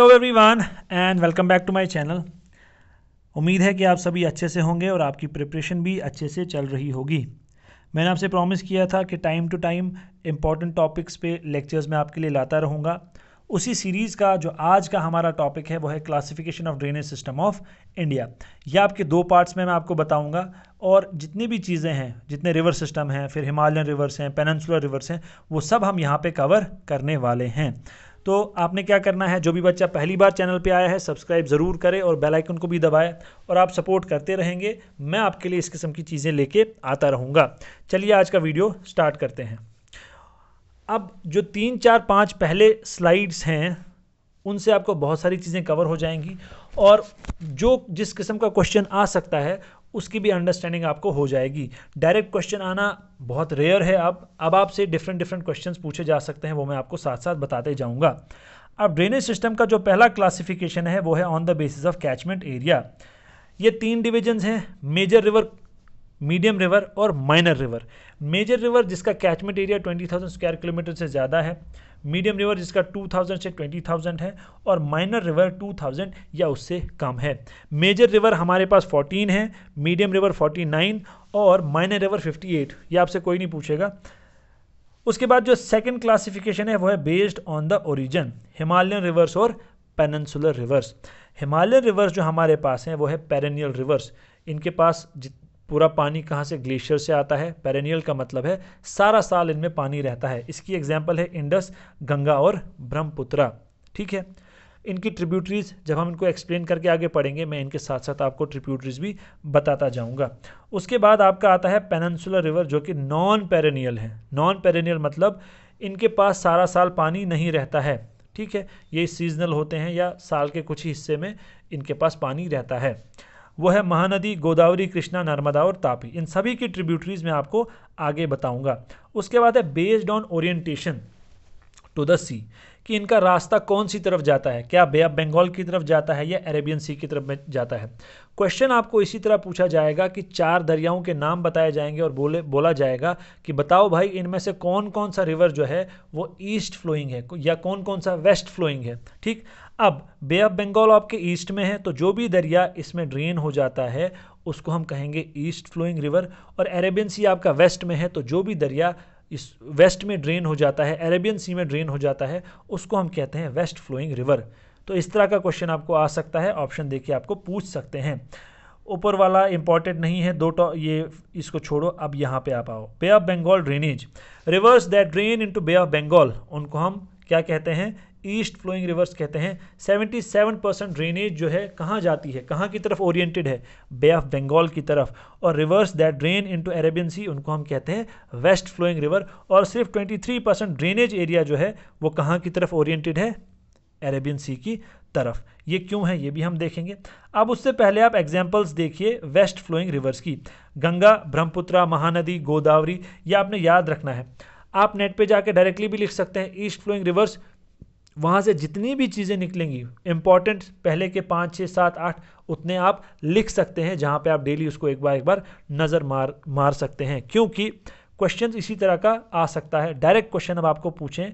hello everyone and welcome back to my channel उम्मीद है कि आप सभी अच्छे से होंगे और आपकी प्रिपरेशन भी अच्छे से चल रही होगी मैंने आपसे प्रॉमिस किया था कि time to time important topics पे लेक्चर्स मैं आपके लिए लाता रहूँगा उसी सीरीज़ का जो आज का हमारा टॉपिक है वो है classification of drainage system of India ये आपके दो पार्ट्स में मैं आपको बताऊंगा और जितनी भी चीज़ें हैं जितने रिवर सिस्टम हैं फिर हिमालयन रिवर्स हैं पेनन्सुलर रिवर्स हैं वो सब हम यहाँ पे कवर करने वाले हैं तो आपने क्या करना है जो भी बच्चा पहली बार चैनल पे आया है सब्सक्राइब ज़रूर करें और बेल आइकन को भी दबाए और आप सपोर्ट करते रहेंगे मैं आपके लिए इस किस्म की चीज़ें लेके आता रहूँगा चलिए आज का वीडियो स्टार्ट करते हैं अब जो तीन चार पाँच पहले स्लाइड्स हैं उनसे आपको बहुत सारी चीज़ें कवर हो जाएंगी और जो जिस किस्म का क्वेश्चन आ सकता है उसकी भी अंडरस्टैंडिंग आपको हो जाएगी डायरेक्ट क्वेश्चन आना बहुत रेयर है अब अब आपसे डिफरेंट डिफरेंट क्वेश्चन पूछे जा सकते हैं वो मैं आपको साथ साथ बताते जाऊँगा अब ड्रेनेज सिस्टम का जो पहला क्लासिफिकेशन है वो है on the basis of catchment area ये तीन डिविजन्स हैं मेजर रिवर मीडियम रिवर और माइनर रिवर मेजर रिवर जिसका कैचमेंट एरिया 20,000 स्क्वायर किलोमीटर से ज़्यादा है मीडियम रिवर जिसका टू थाउजेंड से ट्वेंटी थाउजेंड है और माइनर रिवर टू थाउजेंड या उससे कम है मेजर रिवर हमारे पास फोर्टीन है मीडियम रिवर फोर्टी नाइन और माइनर रिवर फिफ्टी एट ये आपसे कोई नहीं पूछेगा उसके बाद जो सेकेंड क्लासिफिकेशन है वो है based on the origin Himalayan rivers और पेनन्सुलर रिवर्स हिमालयन रिवर्स जो हमारे पास हैं वो है पेरेनियल रिवर्स इनके पास जित पूरा पानी कहाँ से ग्लेशियर से आता है पेरेनियल का मतलब है सारा साल इनमें पानी रहता है इसकी एग्जाम्पल है इंडस गंगा और ब्रह्मपुत्रा ठीक है इनकी ट्रिब्यूटरीज जब हम इनको एक्सप्लेन करके आगे पढ़ेंगे मैं इनके साथ साथ आपको ट्रिब्यूटरीज भी बताता जाऊंगा उसके बाद आपका आता है पेनन्सुलर रिवर जो कि नॉन पेरेनियल है नॉन पेरेनियल मतलब इनके पास सारा साल पानी नहीं रहता है ठीक है ये सीजनल होते हैं या साल के कुछ ही हिस्से में इनके पास पानी रहता है वो है महानदी गोदावरी कृष्णा नर्मदा और तापी इन सभी की ट्रिब्यूटरीज में आपको आगे बताऊंगा उसके बाद है based on orientation to the sea कि इनका रास्ता कौन सी तरफ जाता है क्या बे ऑफ बंगाल की तरफ जाता है या अरेबियन सी की तरफ जाता है क्वेश्चन आपको इसी तरह पूछा जाएगा कि चार दरियाओं के नाम बताए जाएंगे और बोले बोला जाएगा कि बताओ भाई इनमें से कौन कौन सा रिवर जो है वो ईस्ट फ्लोइंग है या कौन कौन सा वेस्ट फ्लोइंग है ठीक अब बे ऑफ बंगाल आपके ईस्ट में है तो जो भी दरिया इसमें ड्रेन हो जाता है उसको हम कहेंगे ईस्ट फ्लोइंग रिवर और अरेबियन सी आपका वेस्ट में है तो जो भी दरिया इस वेस्ट में ड्रेन हो जाता है अरेबियन सी में ड्रेन हो जाता है उसको हम कहते हैं वेस्ट फ्लोइंग रिवर तो इस तरह का क्वेश्चन आपको आ सकता है ऑप्शन देखिए आपको पूछ सकते हैं ऊपर वाला इंपॉर्टेंट नहीं है दो टॉ ये इसको छोड़ो अब यहाँ पे आप आओ bay of Bengal drainage rivers that drain into bay of Bengal उनको हम क्या कहते हैं ईस्ट फ्लोइंग रिवर्स कहते हैं 77 परसेंट ड्रेनेज जो है कहाँ जाती है कहाँ की तरफ ओरिएंटेड है बे ऑफ बंगाल की तरफ और rivers that drain into Arabian sea उनको हम कहते हैं वेस्ट फ्लोइंग रिवर और सिर्फ 23 परसेंट ड्रेनेज एरिया जो है वो कहाँ की तरफ ओरिएंटेड है अरेबियन सी की तरफ ये क्यों है ये भी हम देखेंगे अब उससे पहले आप एग्जाम्पल्स देखिए वेस्ट फ्लोइंग रिवर्स की गंगा ब्रह्मपुत्रा महानदी गोदावरी ये आपने याद रखना है आप नेट पे जाके डायरेक्टली भी लिख सकते हैं ईस्ट फ्लोइंग रिवर्स वहाँ से जितनी भी चीज़ें निकलेंगी इंपॉर्टेंट पहले के पाँच छः सात आठ उतने आप लिख सकते हैं जहाँ पे आप डेली उसको एक बार एक बार नज़र मार मार सकते हैं क्योंकि क्वेश्चन इसी तरह का आ सकता है डायरेक्ट क्वेश्चन अब आपको पूछें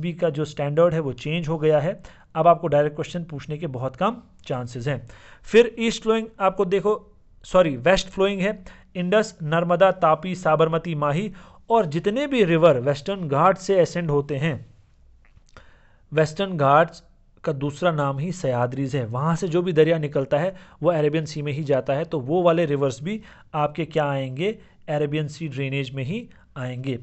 बी का जो स्टैंडर्ड है वो चेंज हो गया है अब आपको डायरेक्ट क्वेश्चन पूछने के बहुत कम चांसेस हैं फिर ईस्ट फ्लोइंग आपको देखो सॉरी वेस्ट फ्लोइंग है इंडस नर्मदा तापी साबरमती माही और जितने भी रिवर वेस्टर्न घाट से एसेंड होते हैं वेस्टर्न घाट्स का दूसरा नाम ही सयादरीज है वहाँ से जो भी दरिया निकलता है वो अरेबियन सी में ही जाता है तो वो वाले रिवर्स भी आपके क्या आएंगे अरेबियन सी ड्रेनेज में ही आएंगे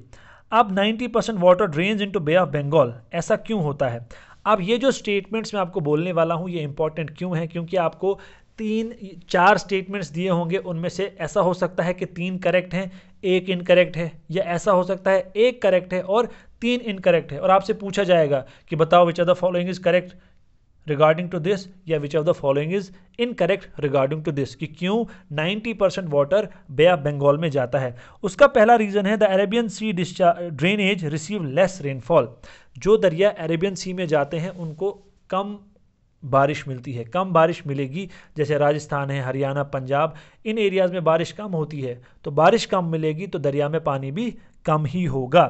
अब 90 percent water drain into bay of Bengal ऐसा क्यों होता है अब ये जो स्टेटमेंट्स मैं आपको बोलने वाला हूँ ये इंपॉर्टेंट क्यों है क्योंकि आपको तीन चार स्टेटमेंट्स दिए होंगे उनमें से ऐसा हो सकता है कि तीन करेक्ट हैं एक इनकरेक्ट है या ऐसा हो सकता है एक करेक्ट है और तीन इनकरेक्ट है और आपसे पूछा जाएगा कि बताओ which of the following is correct regarding to this या which of the following is incorrect regarding to this कि क्यों 90 percent water bay of Bengal में जाता है उसका पहला रीज़न है the Arabian sea drainage receive less rainfall जो दरिया अरेबियन सी में जाते हैं उनको कम बारिश मिलती है कम बारिश मिलेगी जैसे राजस्थान है हरियाणा पंजाब इन एरियाज़ में बारिश कम होती है तो बारिश कम मिलेगी तो दरिया में पानी भी कम ही होगा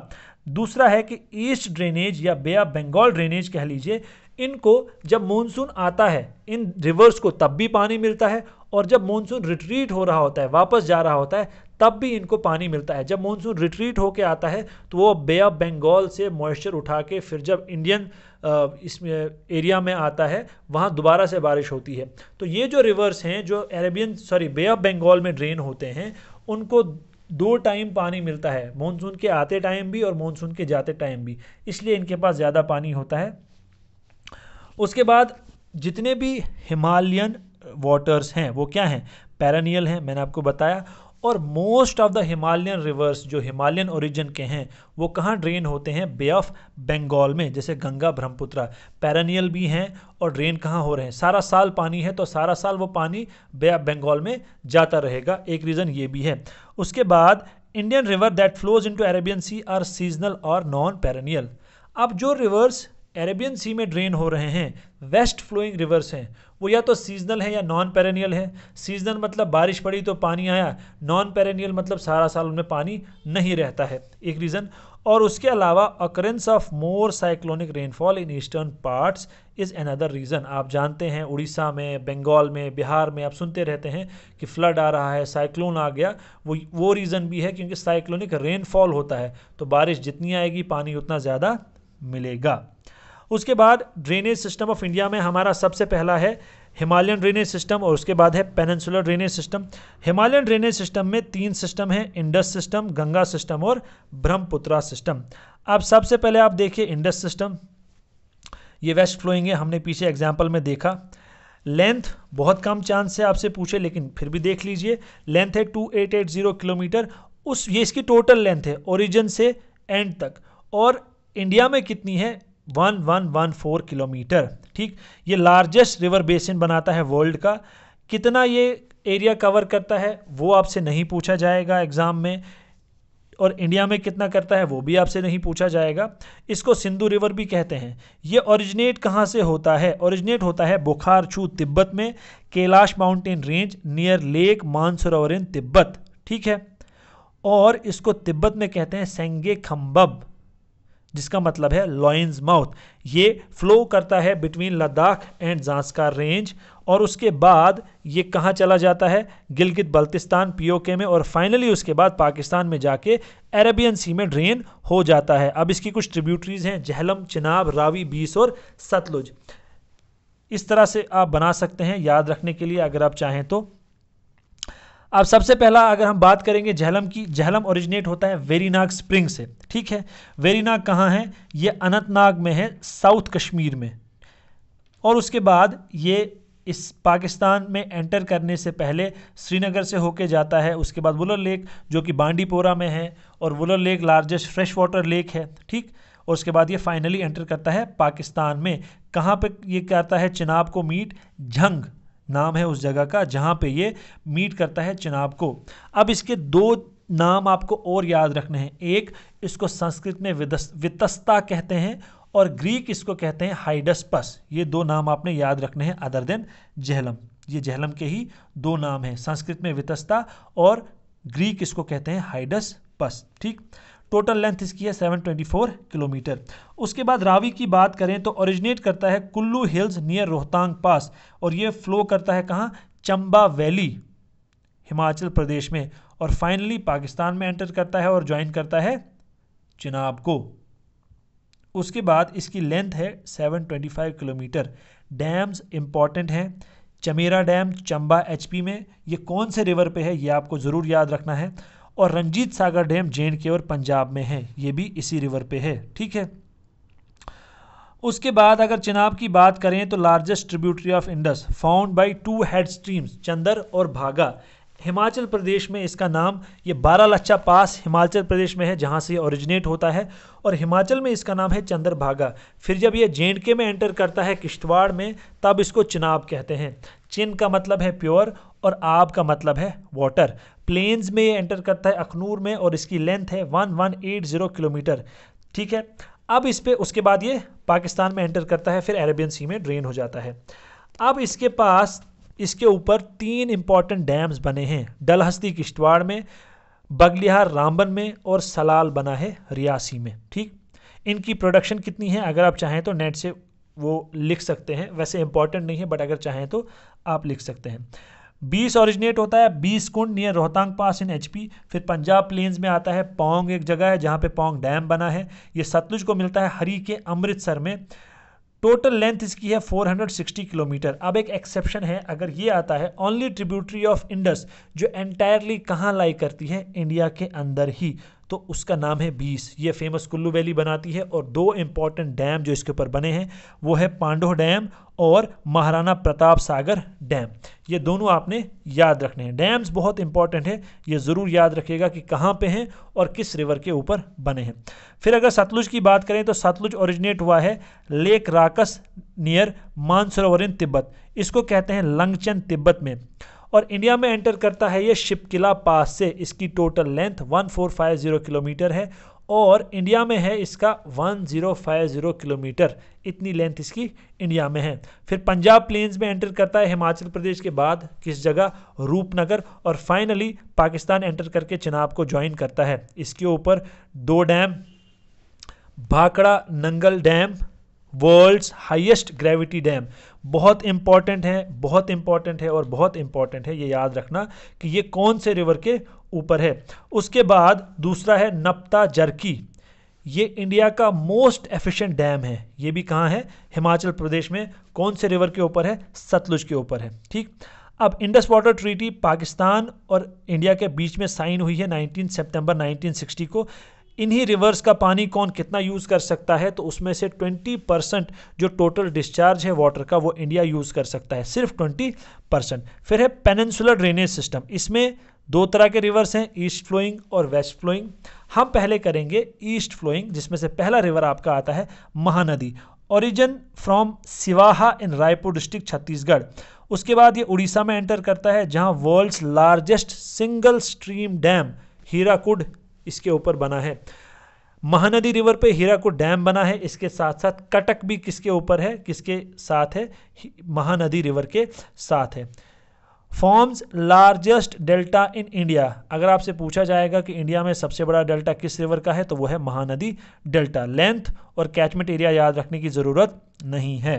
दूसरा है कि ईस्ट ड्रेनेज या बे ऑफ बंगाल ड्रेनेज कह लीजिए इनको जब मानसून आता है इन रिवर्स को तब भी पानी मिलता है और जब मानसून रिट्रीट हो रहा होता है वापस जा रहा होता है तब भी इनको पानी मिलता है जब मानसून रिट्रीट होके आता है तो वो बे ऑफ बंगाल से मॉइस्चर उठा के फिर जब इंडियन इस एरिया में आता है वहाँ दोबारा से बारिश होती है तो ये जो रिवर्स हैं जो Arabian sorry bay of Bengal में ड्रेन होते हैं उनको दो टाइम पानी मिलता है मानसून के आते टाइम भी और मानसून के जाते टाइम भी इसलिए इनके पास ज़्यादा पानी होता है उसके बाद जितने भी हिमालयन वाटर्स हैं वो क्या हैं पैरानियल हैं मैंने आपको बताया और most of the Himalayan rivers जो हिमालयन ओरिजिन के हैं वो कहाँ ड्रेन होते हैं बे ऑफ बंगाल में जैसे गंगा ब्रह्मपुत्रा पैरानियल भी हैं और ड्रेन कहाँ हो रहे हैं सारा साल पानी है तो सारा साल वो पानी बे ऑफ बंगाल में जाता रहेगा एक रीज़न ये भी है उसके बाद Indian river that flows to Arabian sea are seasonal और नॉन पैरानियल अब जो रिवर्स अरेबियन सी में ड्रेन हो रहे हैं वेस्ट फ्लोइंग रिवर्स हैं वो या तो सीजनल है या नॉन पेरेनियल है सीजनल मतलब बारिश पड़ी तो पानी आया नॉन पेरेनियल मतलब सारा साल उनमें पानी नहीं रहता है एक रीज़न और उसके अलावा occurrence of more cyclonic rainfall in eastern parts is another reason आप जानते हैं उड़ीसा में बंगाल में बिहार में आप सुनते रहते हैं कि फ्लड आ रहा है साइक्लोन आ गया वो वो रीज़न भी है क्योंकि साइक्लोनिक रेनफॉल होता है तो बारिश जितनी आएगी पानी उतना ज़्यादा मिलेगा उसके बाद ड्रेनेज सिस्टम ऑफ इंडिया में हमारा सबसे पहला है हिमालयन ड्रेनेज सिस्टम और उसके बाद है peninsular drainage system Himalayan drainage system में तीन सिस्टम है इंडस सिस्टम गंगा सिस्टम और ब्रह्मपुत्रा सिस्टम अब सबसे पहले आप देखिए इंडस सिस्टम ये वेस्ट फ्लोइंग है हमने पीछे एग्जाम्पल में देखा लेंथ बहुत कम चांस है आपसे पूछे लेकिन फिर भी देख लीजिए लेंथ है 2880 किलोमीटर उस ये इसकी टोटल लेंथ है ओरिजिन से एंड तक और इंडिया में कितनी है 1114 किलोमीटर ठीक ये लार्जेस्ट रिवर बेसिन बनाता है वर्ल्ड का कितना ये एरिया कवर करता है वो आपसे नहीं पूछा जाएगा एग्ज़ाम में और इंडिया में कितना करता है वो भी आपसे नहीं पूछा जाएगा इसको सिंधु रिवर भी कहते हैं ये ओरिजिनेट कहाँ से होता है ओरिजिनेट होता है बुखारछू तिब्बत में Kailash mountain range near lake Mansarovar in Tibet ठीक है और इसको तिब्बत में कहते हैं सेंगे खम्बब जिसका मतलब है लॉइन्स माउथ ये फ्लो करता है between Ladakh and Zanskar range और उसके बाद ये कहाँ चला जाता है गिलगित बल्तिस्तान पीओके में और फाइनली उसके बाद पाकिस्तान में जाके अरेबियन सी में ड्रेन हो जाता है अब इसकी कुछ ट्रिब्यूटरीज हैं जहलम चिनाब रावी बीस और सतलुज इस तरह से आप बना सकते हैं याद रखने के लिए अगर आप चाहें तो अब सबसे पहला अगर हम बात करेंगे जहलम की जहलम ओरिजिनेट होता है वेरीनाग स्प्रिंग से ठीक है वेरीनाग कहाँ है ये अनंतनाग में है साउथ कश्मीर में और उसके बाद ये इस पाकिस्तान में एंटर करने से पहले श्रीनगर से होके जाता है उसके बाद वुलर लेक जो कि बांडीपोरा में है और Wular lake largest fresh water lake है ठीक और उसके बाद ये फाइनली एंटर करता है पाकिस्तान में कहाँ पे ये करता है चिनाब को मीट झंग नाम है उस जगह का जहाँ पे ये मीट करता है चिनाब को अब इसके दो नाम आपको और याद रखने हैं एक इसको संस्कृत में वितस्ता कहते हैं और ग्रीक इसको कहते हैं हाइडस्पस ये दो नाम आपने याद रखने हैं अदर देन जहलम ये जहलम के ही दो नाम हैं संस्कृत में वितस्ता और ग्रीक इसको कहते हैं हाइडस पस ठीक टोटल लेंथ इसकी है 724 किलोमीटर उसके बाद रावी की बात करें तो ओरिजिनेट करता है Kullu hills near Rohtang pass और ये फ्लो करता है कहाँ चंबा वैली हिमाचल प्रदेश में और फाइनली पाकिस्तान में एंटर करता है और ज्वाइन करता है चिनाब को उसके बाद इसकी लेंथ है 725 किलोमीटर डैम्स इम्पॉर्टेंट हैं चमेरा डैम चंबा एचपी में ये कौन से रिवर पे है ये आपको ज़रूर याद रखना है और रंजीत सागर डैम जे के और पंजाब में है ये भी इसी रिवर पे है ठीक है उसके बाद अगर चिनाब की बात करें तो largest tributary of Indus found by two head streams Chandra और भागा हिमाचल प्रदेश में इसका नाम ये बारह लच्छा पास हिमाचल प्रदेश में है जहाँ से ओरिजिनेट होता है और हिमाचल में इसका नाम है चंद्रभागा फिर जब ये जे के में एंटर करता है किश्तवाड़ में तब इसको चिनाब कहते हैं चिन का मतलब है प्योर और आब का मतलब है वाटर प्लेन्स में एंटर करता है अखनूर में और इसकी लेंथ है one one eight zero kilometre ठीक है अब इस पर उसके बाद ये पाकिस्तान में एंटर करता है फिर अरेबियन सी में ड्रेन हो जाता है अब इसके पास इसके ऊपर तीन इंपॉर्टेंट डैम्स बने हैं डलहस्ती किश्तवाड़ में बगलिहार रामबन में और सलाल बना है रियासी में ठीक इनकी प्रोडक्शन कितनी है अगर आप चाहें तो नेट से वो लिख सकते हैं वैसे इंपॉर्टेंट नहीं है बट अगर चाहें तो आप लिख सकते हैं बीस ओरिजिनेट होता है Beas Kund near Rohtang pass in HP फिर पंजाब प्लेन्स में आता है पोंग एक जगह है जहाँ पे पोंग डैम बना है ये सतलुज को मिलता है हरी के अमृतसर में टोटल लेंथ इसकी है 460 किलोमीटर अब एक एक्सेप्शन है अगर ये आता है ओनली ट्रिब्यूटरी ऑफ इंडस जो एंटायरली कहाँ लाई करती है इंडिया के अंदर ही तो उसका नाम है बीस ये फेमस कुल्लू वैली बनाती है और दो इम्पॉर्टेंट डैम जो इसके ऊपर बने हैं वो है पांडो डैम और महाराणा प्रताप सागर डैम ये दोनों आपने याद रखने हैं डैम्स बहुत इंपॉर्टेंट है ये ज़रूर याद रखिएगा कि कहाँ पे हैं और किस रिवर के ऊपर बने हैं फिर अगर सतलुज की बात करें तो सतलुज ओरिजिनेट हुआ है lake Rakas near Mansarovar in Tibet इसको कहते हैं लंगचन तिब्बत में और इंडिया में एंटर करता है ये शिपकिला पास से इसकी टोटल लेंथ 1450 किलोमीटर है और इंडिया में है इसका 1050 किलोमीटर इतनी लेंथ इसकी इंडिया में है फिर पंजाब प्लेन्स में एंटर करता है हिमाचल प्रदेश के बाद किस जगह रूपनगर और फाइनली पाकिस्तान एंटर करके चिनाब को ज्वाइन करता है इसके ऊपर दो dam Bhakra Nangal dam world's highest gravity dam बहुत इंपॉर्टेंट है बहुत इंपॉर्टेंट है और बहुत इंपॉर्टेंट है ये याद रखना कि ये कौन से रिवर के ऊपर है उसके बाद दूसरा है नप्ता जर्की ये इंडिया का मोस्ट एफिशिएंट डैम है ये भी कहाँ है हिमाचल प्रदेश में कौन से रिवर के ऊपर है सतलुज के ऊपर है ठीक अब इंडस वाटर ट्रीटी पाकिस्तान और इंडिया के बीच में साइन हुई है 19 सितंबर 1960 को इन्हीं रिवर्स का पानी कौन कितना यूज़ कर सकता है तो उसमें से 20 परसेंट जो टोटल डिस्चार्ज है वाटर का वो इंडिया यूज़ कर सकता है सिर्फ 20 परसेंट फिर है पेनन्सुलर ड्रेनेज सिस्टम इसमें दो तरह के रिवर्स हैं ईस्ट फ्लोइंग और वेस्ट फ्लोइंग हम पहले करेंगे ईस्ट फ्लोइंग जिसमें से पहला रिवर आपका आता है Mahanadi origin from Sihawa in Raipur district Chhattisgarh उसके बाद ये उड़ीसा में एंटर करता है जहां world's largest single stream dam Hirakud इसके ऊपर बना है महानदी रिवर पे हीराकुड डैम बना है इसके साथ साथ कटक भी किसके ऊपर है किसके साथ है महानदी रिवर के साथ है forms largest delta in India अगर आपसे पूछा जाएगा कि इंडिया में सबसे बड़ा डेल्टा किस रिवर का है तो वो है महानदी डेल्टा लेंथ और कैचमेंट एरिया याद रखने की ज़रूरत नहीं है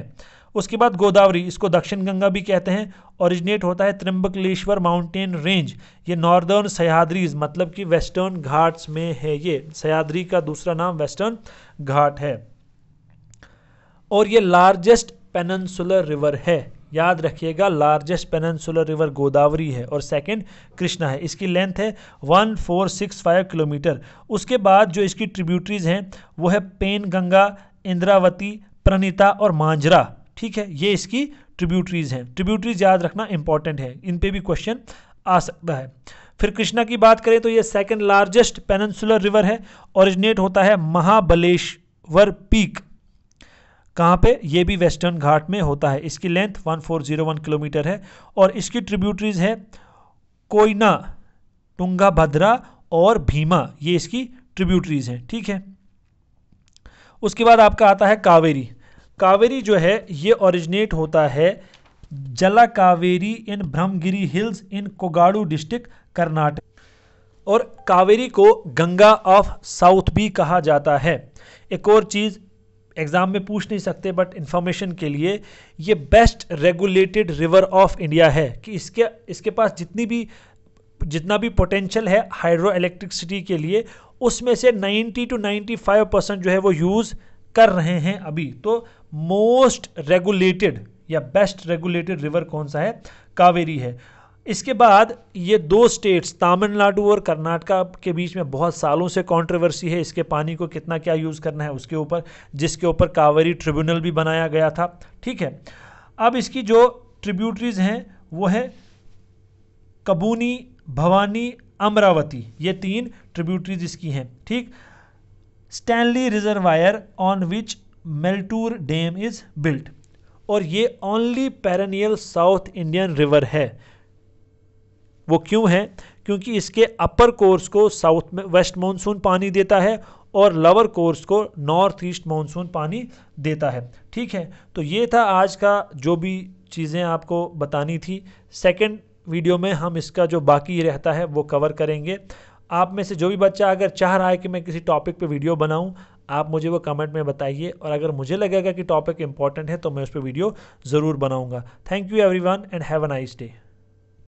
उसके बाद गोदावरी इसको दक्षिण गंगा भी कहते हैं ओरिजिनेट होता है त्रिम्बकलेश्वर माउंटेन रेंज ये नॉर्दर्न सयाद्रीज मतलब कि वेस्टर्न घाट्स में है ये सयाद्री का दूसरा नाम वेस्टर्न घाट है और ये लार्जेस्ट पेनन्सुलर रिवर है याद रखिएगा लार्जेस्ट पेनन्सुलर रिवर गोदावरी है और सेकंड कृष्णा है इसकी लेंथ है one four six five kilometre उसके बाद जो इसकी ट्रिब्यूटरीज हैं वो है पेन गंगा इंद्रावती प्रणिता और मांजरा ठीक है ये इसकी ट्रिब्यूटरीज हैं ट्रिब्यूटरीज याद रखना इंपॉर्टेंट है इन पे भी क्वेश्चन आ सकता है फिर कृष्णा की बात करें तो ये सेकंड लार्जेस्ट पेनसुलर रिवर है ओरिजिनेट होता है महाबलेश्वर पीक कहाँ पे ये भी वेस्टर्न घाट में होता है इसकी लेंथ 1401 किलोमीटर है और इसकी ट्रिब्यूटरीज है कोयना टुंगा भद्रा और भीमा ये इसकी ट्रिब्यूटरीज हैं ठीक है उसके बाद आपका आता है कावेरी कावेरी जो है ये ओरिजिनेट होता है Talakaveri in Brahmagiri hills in Kodagu district Karnataka और कावेरी को गंगा ऑफ साउथ भी कहा जाता है एक और चीज़ एग्ज़ाम में पूछ नहीं सकते बट इन्फॉर्मेशन के लिए ये best regulated river of India है कि इसके इसके पास जितनी भी जितना भी पोटेंशियल है हाइड्रो इलेक्ट्रिसिटी के लिए उसमें से 90 टू 95 परसेंट जो है वो यूज़ कर रहे हैं अभी तो मोस्ट रेगुलेटेड या बेस्ट रेगुलेटेड रिवर कौन सा है कावेरी है इसके बाद ये दो स्टेट्स तमिलनाडु और कर्नाटका के बीच में बहुत सालों से कंट्रोवर्सी है इसके पानी को कितना क्या यूज़ करना है उसके ऊपर जिसके ऊपर कावेरी ट्रिब्यूनल भी बनाया गया था ठीक है अब इसकी जो ट्रिब्यूटरीज हैं वो है कबूनी भवानी अमरावती ये तीन ट्रिब्यूटरीज इसकी हैं ठीक Stanley reservoir on which Mettur dam is built और ये only perennial south Indian river है वो क्यों है क्योंकि इसके अपर कोर्स को साउथ में वेस्ट मानसून पानी देता है और लोअर कोर्स को नॉर्थ ईस्ट मानसून पानी देता है ठीक है तो ये था आज का जो भी चीज़ें आपको बतानी थी सेकंड वीडियो में हम इसका जो बाकी रहता है वो कवर करेंगे आप में से जो भी बच्चा अगर चाह रहा है कि मैं किसी टॉपिक पे वीडियो बनाऊं आप मुझे वो कमेंट में बताइए और अगर मुझे लगेगा कि टॉपिक इंपॉर्टेंट है तो मैं उस पर वीडियो ज़रूर बनाऊँगा thank you everyone and have a nice day